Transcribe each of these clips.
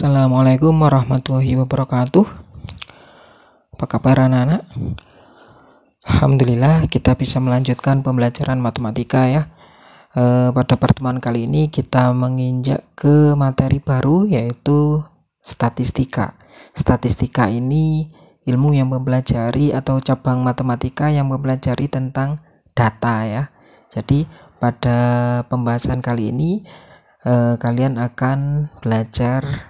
Assalamualaikum warahmatullahi wabarakatuh Apa kabar anak-anak? Alhamdulillah kita bisa melanjutkan pembelajaran matematika ya e, Pada pertemuan kali ini kita menginjak ke materi baru yaitu statistika Statistika ini ilmu yang mempelajari atau cabang matematika yang mempelajari tentang data ya Jadi pada pembahasan kali ini eh, kalian akan belajar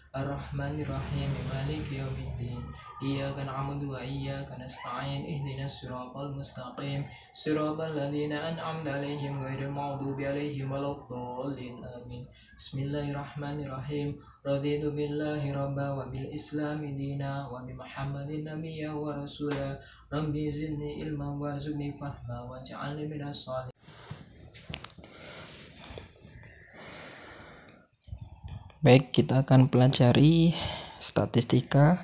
Ar-Rahmanir-Rahim Maliki yawmiddin Iyyaka na'budu wa iyyaka nasta'in Ihdinas siratal mustaqim Siratal ladzina an'amta 'alaihim ghairil maghdubi 'alaihim waladdallin Amin Bismillahirrahmanirrahim Raditu billahi rabba wa bil islami dina wa bi Muhammadin nabiyya wa rasulah Rabbi zidni ilma zubni fahma ja'alni minas Baik, kita akan pelajari statistika.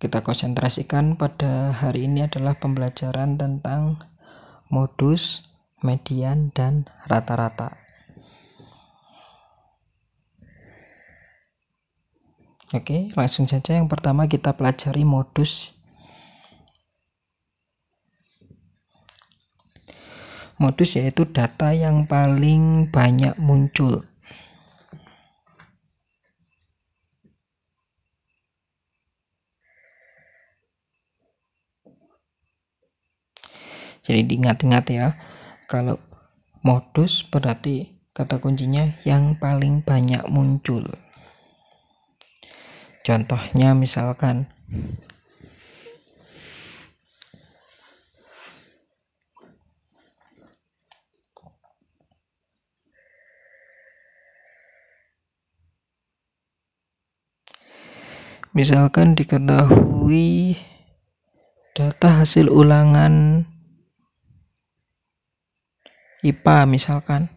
Kita konsentrasikan pada hari ini adalah pembelajaran tentang modus, median, dan rata-rata. Oke, langsung saja yang pertama kita pelajari modus. Modus yaitu data yang paling banyak muncul jadi diingat-ingat ya kalau modus berarti kata kuncinya yang paling banyak muncul contohnya misalkan misalkan diketahui data hasil ulangan IPA misalkan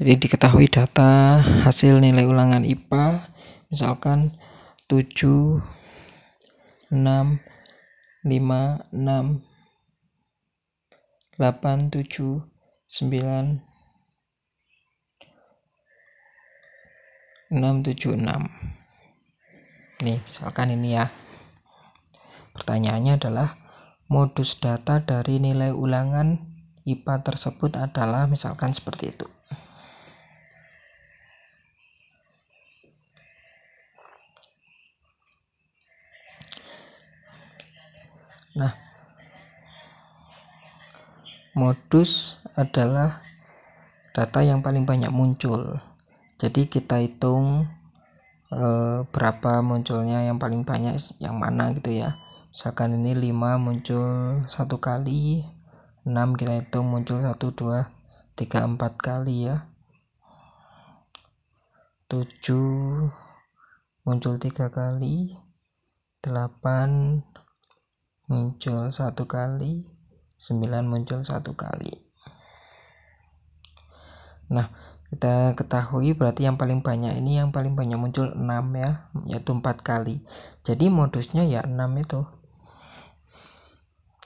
jadi diketahui data hasil nilai ulangan IPA misalkan 7 6 5 6 8 7 9 6 7 6. nih misalkan ini ya pertanyaannya adalah modus data dari nilai ulangan IPA tersebut adalah misalkan seperti itu. Nah, modus adalah data yang paling banyak muncul. Jadi kita hitung e, berapa munculnya yang paling banyak yang mana gitu ya. Misalkan ini 5 muncul satu kali, 6 kita hitung muncul 1 2 3 4 kali ya 7 muncul 3 kali 8 muncul 1 kali 9 muncul 1 kali nah kita ketahui berarti yang paling banyak ini yang paling banyak muncul 6 ya yaitu 4 kali jadi modusnya ya 6 itu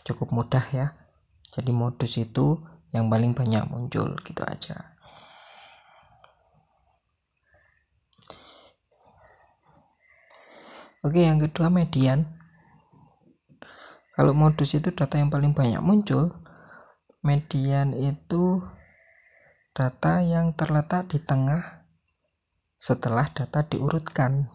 cukup mudah ya jadi modus itu yang paling banyak muncul gitu aja Oke, yang kedua median. Kalau modus itu data yang paling banyak muncul, median itu data yang terletak di tengah setelah data diurutkan.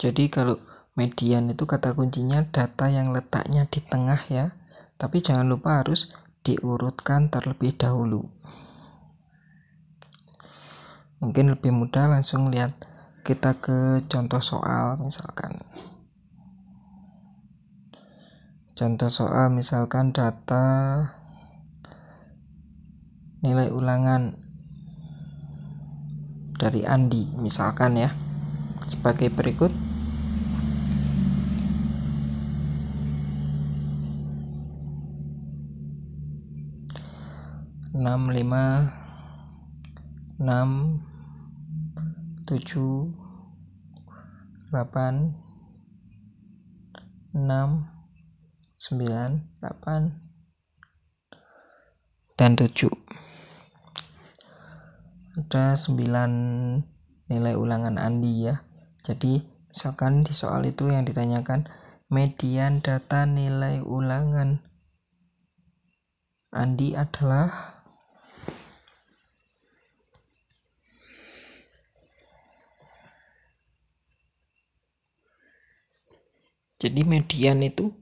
Jadi kalau median itu kata kuncinya data yang letaknya di tengah ya. Tapi jangan lupa harus diurutkan terlebih dahulu. Mungkin lebih mudah langsung lihat kita ke contoh soal misalkan. Contoh soal misalkan data nilai ulangan dari Andi misalkan ya. Sebagai berikut enam lima enam tujuh delapan enam sembilan delapan dan tujuh ada sembilan nilai ulangan Andi ya jadi misalkan di soal itu yang ditanyakan median data nilai ulangan Andi adalah Jadi median itu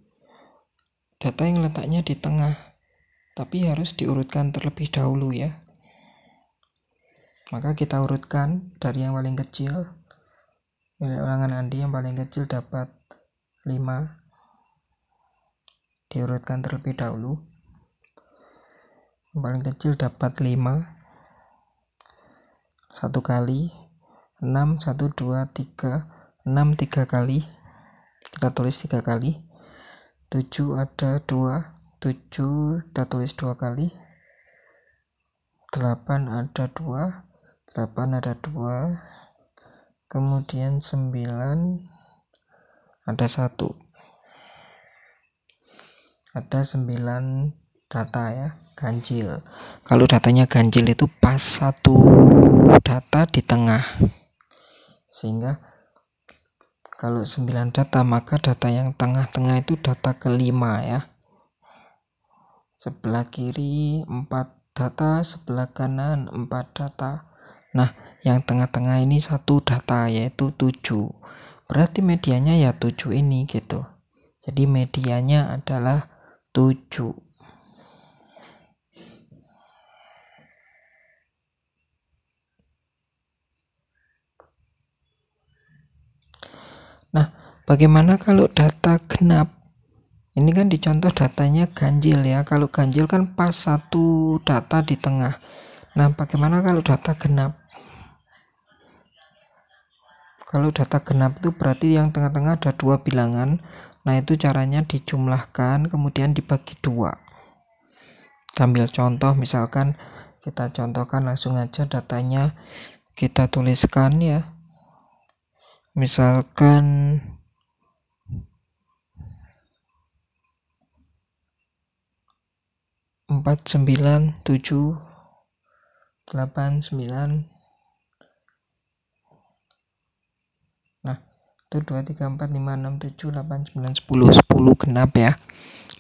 data yang letaknya di tengah, tapi harus diurutkan terlebih dahulu ya. Maka kita urutkan dari yang paling kecil, nilai ulangan Andi yang paling kecil dapat 5, diurutkan terlebih dahulu. Yang paling kecil dapat 5, 1 kali, 6, 1, 2, 3, 6, 3 kali, kita tulis tiga kali 7 ada 2 7 kita tulis dua kali 8 ada 2 8 ada 2 kemudian 9 ada 1 ada 9 data ya ganjil kalau datanya ganjil itu pas satu data di tengah sehingga kalau 9 data, maka data yang tengah-tengah itu data kelima ya. Sebelah kiri 4 data, sebelah kanan 4 data. Nah, yang tengah-tengah ini satu data yaitu 7. Berarti medianya ya 7 ini gitu. Jadi medianya adalah 7. Bagaimana kalau data genap? Ini kan dicontoh datanya ganjil ya. Kalau ganjil kan pas satu data di tengah. Nah, bagaimana kalau data genap? Kalau data genap itu berarti yang tengah-tengah ada dua bilangan. Nah, itu caranya dijumlahkan kemudian dibagi dua. Ambil contoh misalkan kita contohkan langsung aja datanya kita tuliskan ya misalkan empat sembilan tujuh delapan sembilan nah itu dua tiga empat lima enam tujuh delapan sembilan sepuluh sepuluh genap ya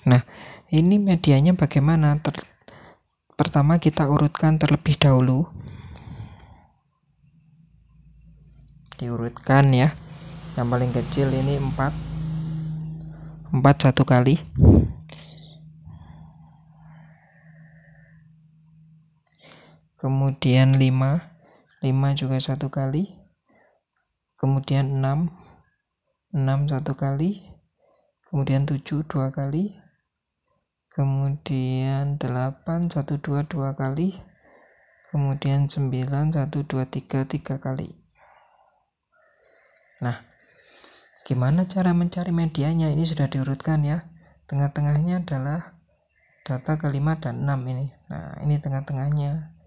nah ini medianya bagaimana Ter pertama kita urutkan terlebih dahulu diurutkan ya yang paling kecil ini empat empat satu kali kemudian 5 5 juga satu kali kemudian 6 6 satu kali kemudian 7 dua kali kemudian 8 1 2 dua kali kemudian 9 1 2 3 tiga kali nah gimana cara mencari medianya ini sudah diurutkan ya tengah-tengahnya adalah data kelima dan enam ini nah ini tengah-tengahnya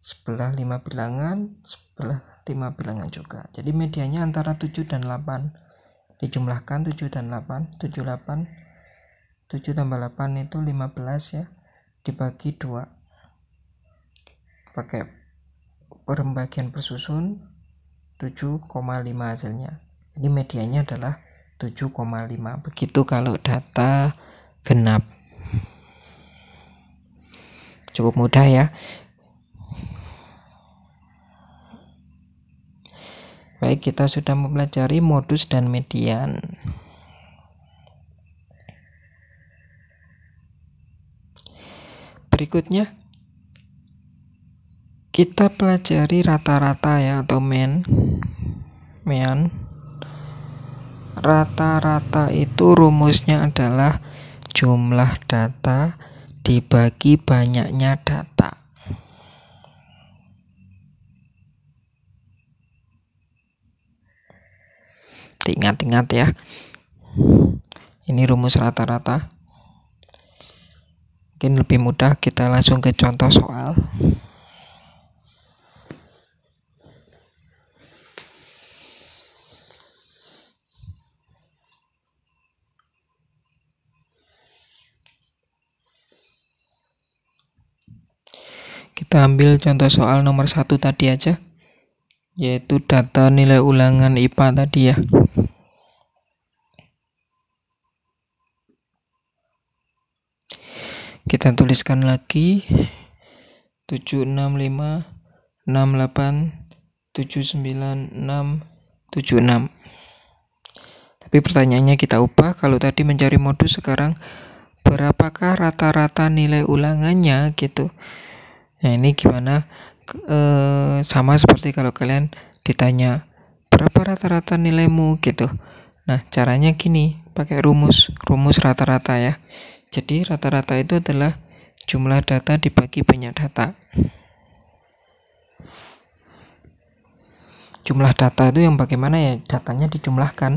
sebelah 5 bilangan sebelah 5 bilangan juga jadi medianya antara 7 dan 8 dijumlahkan 7 dan 8 7 8 7 tambah 8 itu 15 ya dibagi 2 pakai perembagian bersusun 7,5 hasilnya jadi medianya adalah 7,5 begitu kalau data genap cukup mudah ya Baik, kita sudah mempelajari modus dan median. Berikutnya kita pelajari rata-rata ya atau mean. Mean. Rata-rata itu rumusnya adalah jumlah data dibagi banyaknya data. diingat-ingat ya ini rumus rata-rata mungkin lebih mudah kita langsung ke contoh soal kita ambil contoh soal nomor satu tadi aja yaitu data nilai ulangan IPA tadi ya. Kita tuliskan lagi 765 68 79 76 Tapi pertanyaannya kita ubah kalau tadi mencari modus sekarang berapakah rata-rata nilai ulangannya gitu. Nah, ini gimana eh, sama seperti kalau kalian ditanya berapa rata-rata nilaimu gitu. Nah, caranya gini, pakai rumus, rumus rata-rata ya. Jadi rata-rata itu adalah jumlah data dibagi banyak data. Jumlah data itu yang bagaimana ya? Datanya dijumlahkan.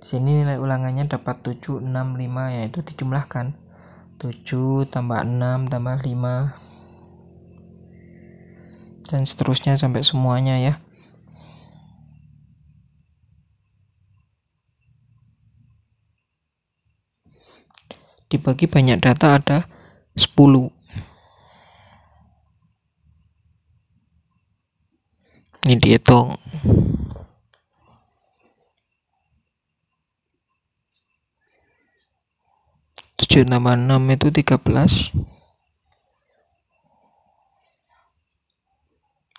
Di sini nilai ulangannya dapat 765 yaitu dijumlahkan. 7 tambah 6 tambah 5 dan seterusnya sampai semuanya ya dibagi banyak data ada 10 ini dihitung tujuh nama enam itu tiga belas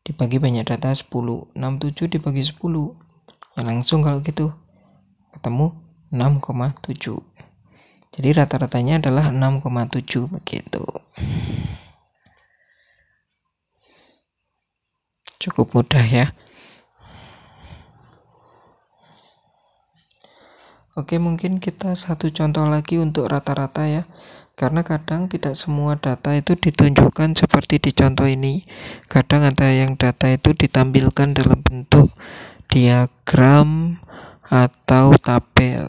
dibagi banyak data 10 67 dibagi 10 ya langsung kalau gitu ketemu 6,7 jadi rata-ratanya adalah 6,7 begitu cukup mudah ya Oke mungkin kita satu contoh lagi untuk rata-rata ya karena kadang tidak semua data itu ditunjukkan seperti di contoh ini kadang ada yang data itu ditampilkan dalam bentuk diagram atau tabel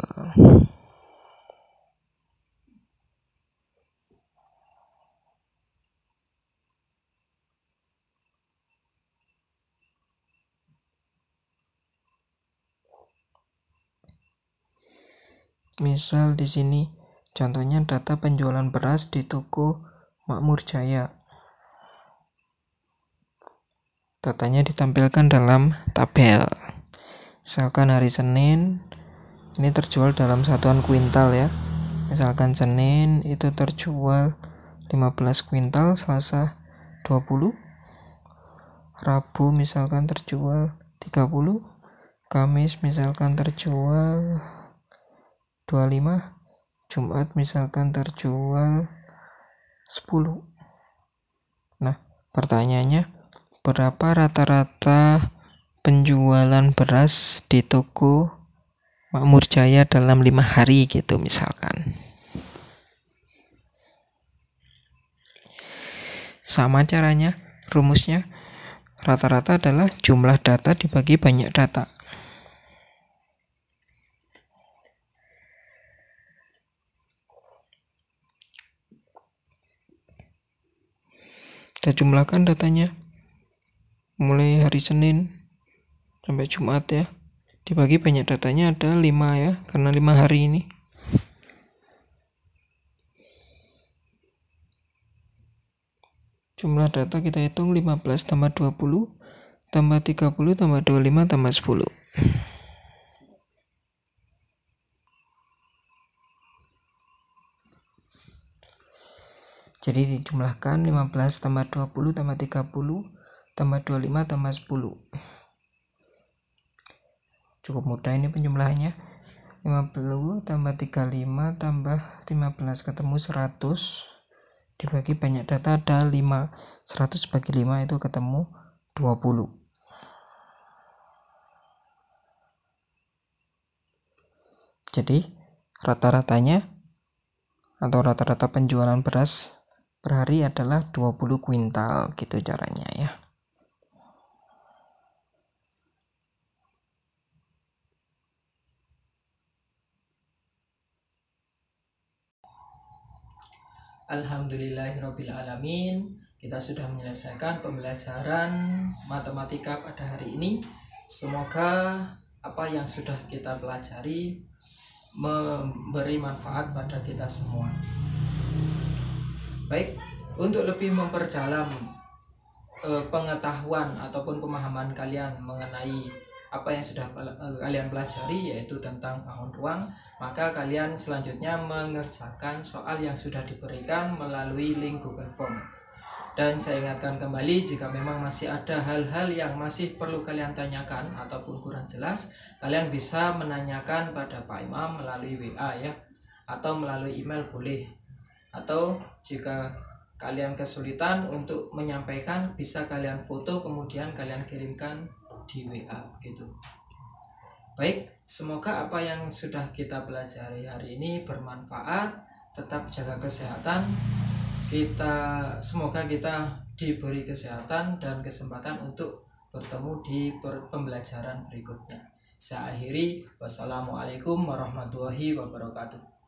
misal di sini Contohnya data penjualan beras di toko Makmur Jaya. Datanya ditampilkan dalam tabel. Misalkan hari Senin ini terjual dalam satuan kuintal ya. Misalkan Senin itu terjual 15 kuintal, Selasa 20, Rabu misalkan terjual 30, Kamis misalkan terjual 25, Jumat misalkan terjual 10 nah pertanyaannya berapa rata-rata penjualan beras di toko Makmur Jaya dalam lima hari gitu misalkan sama caranya rumusnya rata-rata adalah jumlah data dibagi banyak data Kita jumlahkan datanya mulai hari Senin sampai Jumat ya. Dibagi banyak datanya ada 5 ya, karena 5 hari ini. Jumlah data kita hitung 15 tambah 20 tambah 30 tambah 25 tambah 10. Jadi dijumlahkan 15 tambah 20 tambah 30 tambah 25 tambah 10. Cukup mudah ini penjumlahannya. 50 tambah 35 tambah 15 ketemu 100 dibagi banyak data ada 5 100 bagi 5 itu ketemu 20 jadi rata-ratanya atau rata-rata penjualan beras per hari adalah 20 kuintal gitu caranya ya Alhamdulillahirrohbilalamin Kita sudah menyelesaikan pembelajaran matematika pada hari ini Semoga apa yang sudah kita pelajari memberi manfaat pada kita semua baik untuk lebih memperdalam uh, pengetahuan ataupun pemahaman kalian mengenai apa yang sudah eh, kalian pelajari yaitu tentang bangun ruang maka kalian selanjutnya mengerjakan soal yang sudah diberikan melalui link Google Form dan saya ingatkan kembali jika memang masih ada hal-hal yang masih perlu kalian tanyakan ataupun kurang jelas kalian bisa menanyakan pada Pak Imam melalui WA ya atau melalui email boleh atau jika kalian kesulitan untuk menyampaikan bisa kalian foto kemudian kalian kirimkan di WA gitu. Baik, semoga apa yang sudah kita pelajari hari ini bermanfaat. Tetap jaga kesehatan. Kita semoga kita diberi kesehatan dan kesempatan untuk bertemu di pembelajaran berikutnya. Saya akhiri, wassalamualaikum warahmatullahi wabarakatuh.